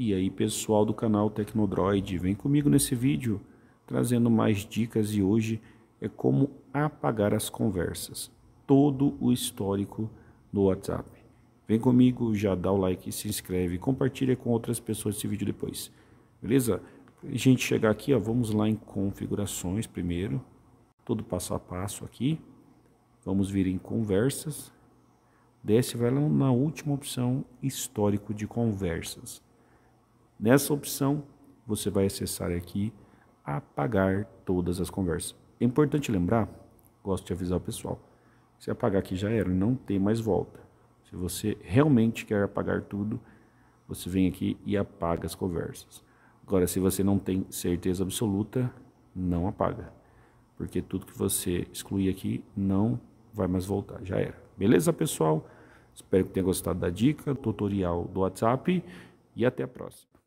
E aí pessoal do canal Tecnodroid, vem comigo nesse vídeo trazendo mais dicas e hoje é como apagar as conversas, todo o histórico do WhatsApp. Vem comigo, já dá o like, se inscreve, compartilha com outras pessoas esse vídeo depois, beleza? A gente chegar aqui, ó, vamos lá em configurações primeiro, todo passo a passo aqui, vamos vir em conversas, desce vai lá na última opção, histórico de conversas. Nessa opção, você vai acessar aqui apagar todas as conversas. É importante lembrar, gosto de avisar o pessoal, se apagar aqui já era, não tem mais volta. Se você realmente quer apagar tudo, você vem aqui e apaga as conversas. Agora, se você não tem certeza absoluta, não apaga. Porque tudo que você excluir aqui não vai mais voltar, já era. Beleza, pessoal? Espero que tenha gostado da dica, tutorial do WhatsApp e até a próxima.